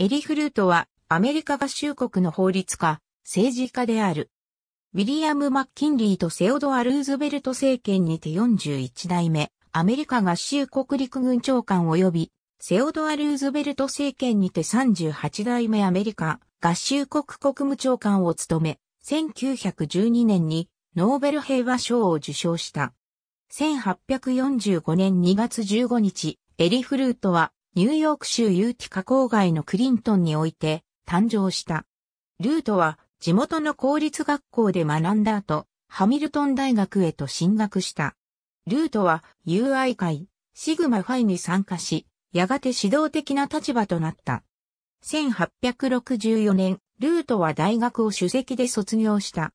エリ・フルートはアメリカ合衆国の法律家、政治家である。ウィリアム・マッキンリーとセオドア・ルーズベルト政権にて41代目、アメリカ合衆国陸軍長官及び、セオドア・ルーズベルト政権にて38代目アメリカ合衆国国務長官を務め、1912年にノーベル平和賞を受賞した。1845年2月15日、エリ・フルートはニューヨーク州有機カ工外のクリントンにおいて誕生した。ルートは地元の公立学校で学んだ後、ハミルトン大学へと進学した。ルートは UI 会、シグマファイに参加し、やがて指導的な立場となった。1864年、ルートは大学を首席で卒業した。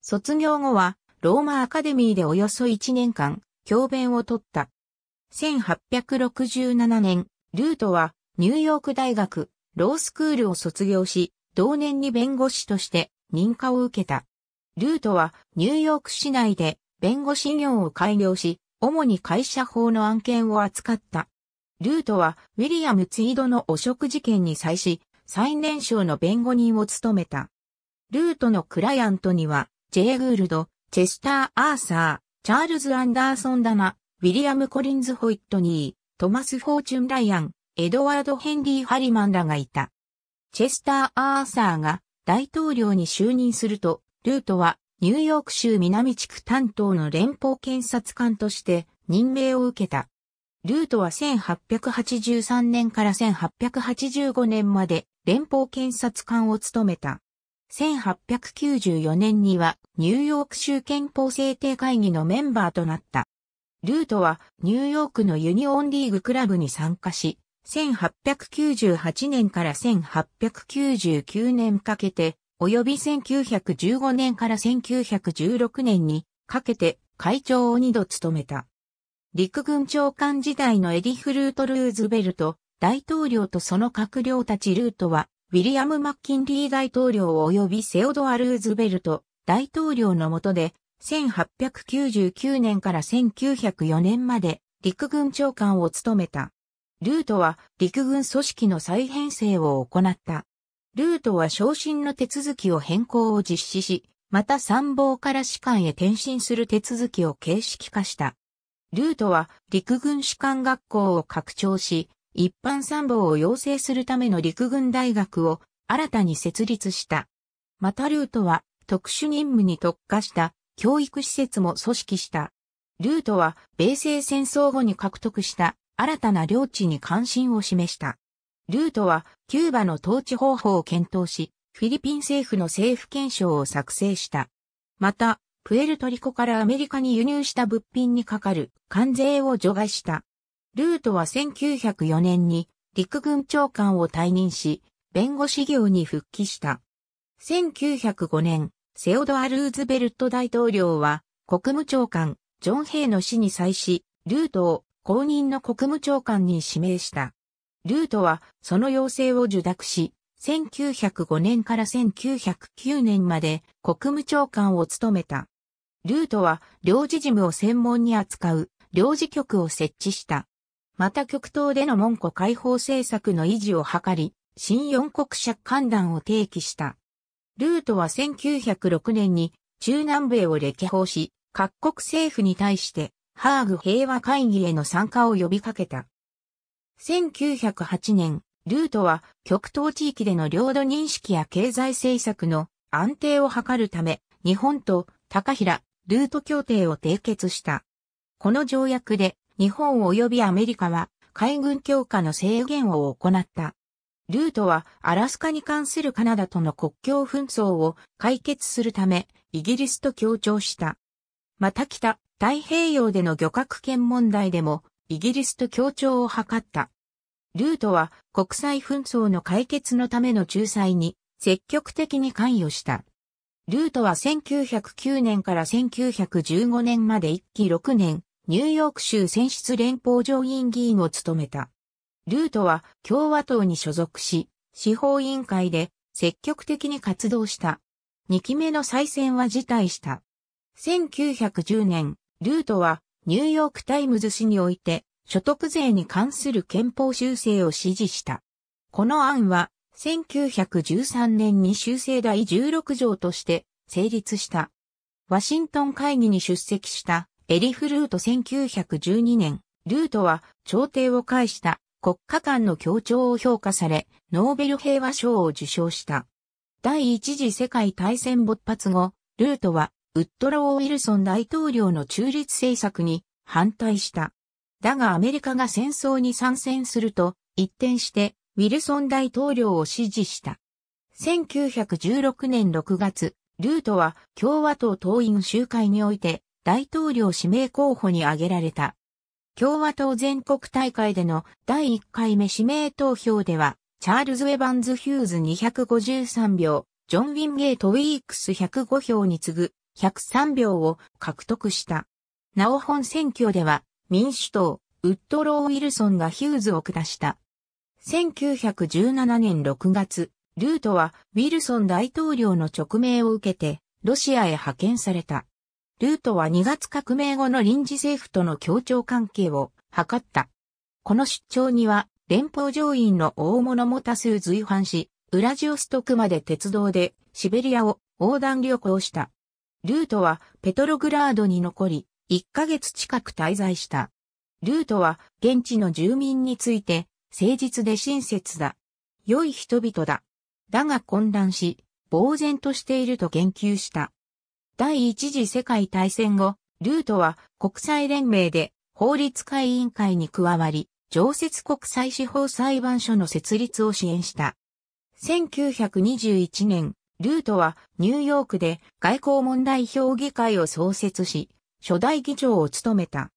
卒業後は、ローマアカデミーでおよそ1年間、教鞭を取った。1867年、ルートはニューヨーク大学ロースクールを卒業し、同年に弁護士として認可を受けた。ルートはニューヨーク市内で弁護士業を開業し、主に会社法の案件を扱った。ルートはウィリアム・ツイードの汚職事件に際し、最年少の弁護人を務めた。ルートのクライアントには、ジェイ・グールド、チェスター・アーサー、チャールズ・アンダーソンダマウィリアム・コリンズ・ホイットニー、トマス・フォーチュン・ライアン、エドワード・ヘンリー・ハリマンらがいた。チェスター・アーサーが大統領に就任すると、ルートはニューヨーク州南地区担当の連邦検察官として任命を受けた。ルートは1883年から1885年まで連邦検察官を務めた。1894年にはニューヨーク州憲法制定会議のメンバーとなった。ルートはニューヨークのユニオンリーグクラブに参加し、1898年から1899年かけて、及び1915年から1916年にかけて会長を2度務めた。陸軍長官時代のエディフルート・ルーズベルト、大統領とその閣僚たちルートは、ウィリアム・マッキンリー大統領及びセオドア・ルーズベルト、大統領の下で、1899年から1904年まで陸軍長官を務めた。ルートは陸軍組織の再編成を行った。ルートは昇進の手続きを変更を実施し、また参謀から士官へ転身する手続きを形式化した。ルートは陸軍士官学校を拡張し、一般参謀を養成するための陸軍大学を新たに設立した。またルートは特殊任務に特化した教育施設も組織した。ルートは米西戦争後に獲得した新たな領地に関心を示した。ルートはキューバの統治方法を検討し、フィリピン政府の政府検証を作成した。また、プエルトリコからアメリカに輸入した物品にかかる関税を除外した。ルートは1904年に陸軍長官を退任し、弁護士業に復帰した。1905年、セオドア・ルーズベルト大統領は、国務長官、ジョン・ヘイの死に際し、ルートを公認の国務長官に指名した。ルートは、その要請を受諾し、1905年から1909年まで国務長官を務めた。ルートは、領事事務を専門に扱う領事局を設置した。また極東での門戸解放政策の維持を図り、新四国借官団を提起した。ルートは1906年に中南米を歴訪し、各国政府に対してハーグ平和会議への参加を呼びかけた。1908年、ルートは極東地域での領土認識や経済政策の安定を図るため、日本と高平、ルート協定を締結した。この条約で日本及びアメリカは海軍強化の制限を行った。ルートはアラスカに関するカナダとの国境紛争を解決するためイギリスと協調した。また北太平洋での漁獲権問題でもイギリスと協調を図った。ルートは国際紛争の解決のための仲裁に積極的に関与した。ルートは1909年から1915年まで1期6年、ニューヨーク州選出連邦上院議員を務めた。ルートは共和党に所属し、司法委員会で積極的に活動した。2期目の再選は辞退した。1910年、ルートはニューヨークタイムズ紙において所得税に関する憲法修正を支持した。この案は1913年に修正第16条として成立した。ワシントン会議に出席したエリフルート1912年、ルートは朝廷を介した国家間の協調を評価され、ノーベル平和賞を受賞した。第一次世界大戦勃発後、ルートは、ウッドロー・ウィルソン大統領の中立政策に反対した。だがアメリカが戦争に参戦すると、一転して、ウィルソン大統領を支持した。1916年6月、ルートは共和党党員集会において大統領指名候補に挙げられた。共和党全国大会での第1回目指名投票では、チャールズ・ウェバンズ・ヒューズ253票、ジョン・ウィンゲート・ウィークス105票に次ぐ103票を獲得した。なお本選挙では民主党、ウッドロー・ウィルソンがヒューズを下した。1917年6月、ルートはウィルソン大統領の直命を受けてロシアへ派遣された。ルートは2月革命後の臨時政府との協調関係を図った。この出張には、連邦上院の大物も多数随伴し、ウラジオストクまで鉄道でシベリアを横断旅行した。ルートはペトログラードに残り、1ヶ月近く滞在した。ルートは現地の住民について、誠実で親切だ。良い人々だ。だが混乱し、呆然としていると言及した。第一次世界大戦後、ルートは国際連盟で法律会委員会に加わり、常設国際司法裁判所の設立を支援した。1921年、ルートはニューヨークで外交問題評議会を創設し、初代議長を務めた。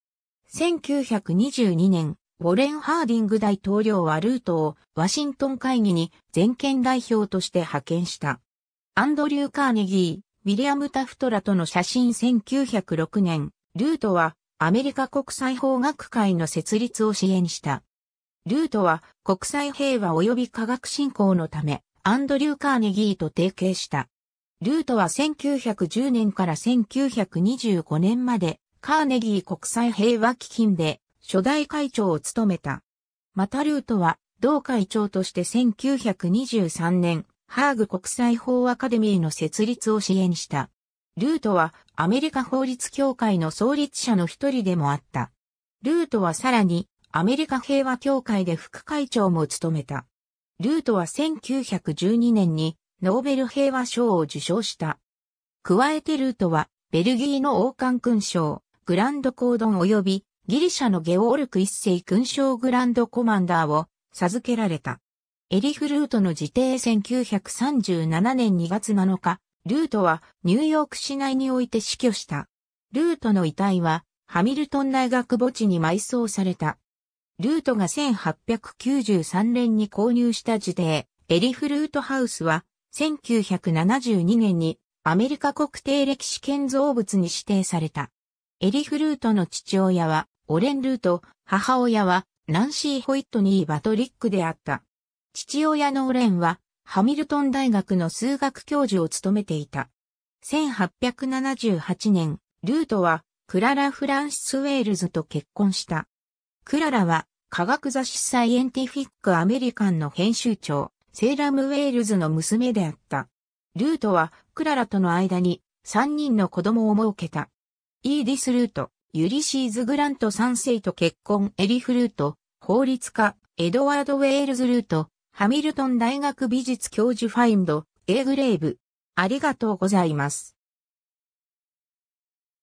1922年、ウォレン・ハーディング大統領はルートをワシントン会議に全権代表として派遣した。アンドリュー・カーネギー、ウィリアム・タフトらとの写真1906年、ルートはアメリカ国際法学会の設立を支援した。ルートは国際平和及び科学振興のため、アンドリュー・カーネギーと提携した。ルートは1910年から1925年まで、カーネギー国際平和基金で初代会長を務めた。またルートは、同会長として1923年、ハーグ国際法アカデミーの設立を支援した。ルートはアメリカ法律協会の創立者の一人でもあった。ルートはさらにアメリカ平和協会で副会長も務めた。ルートは1912年にノーベル平和賞を受賞した。加えてルートはベルギーの王冠勲章、グランドコードン及びギリシャのゲオールク一世勲章グランドコマンダーを授けられた。エリフルートの自定1937年2月7日、ルートはニューヨーク市内において死去した。ルートの遺体はハミルトン大学墓地に埋葬された。ルートが1893年に購入した自定、エリフルートハウスは、1972年にアメリカ国定歴史建造物に指定された。エリフルートの父親はオレン・ルート、母親はナンシー・ホイットニー・バトリックであった。父親のオレンは、ハミルトン大学の数学教授を務めていた。1878年、ルートは、クララ・フランシス・ウェールズと結婚した。クララは、科学雑誌サイエンティフィック・アメリカンの編集長、セーラム・ウェールズの娘であった。ルートは、クララとの間に、3人の子供を設けた。イーディス・ルート、ユリシーズ・グラント3世と結婚エリフ・ルート、法律家、エドワード・ウェールズ・ルート、ハミルトン大学美術教授ファインド、エーグレイブ。ありがとうございます。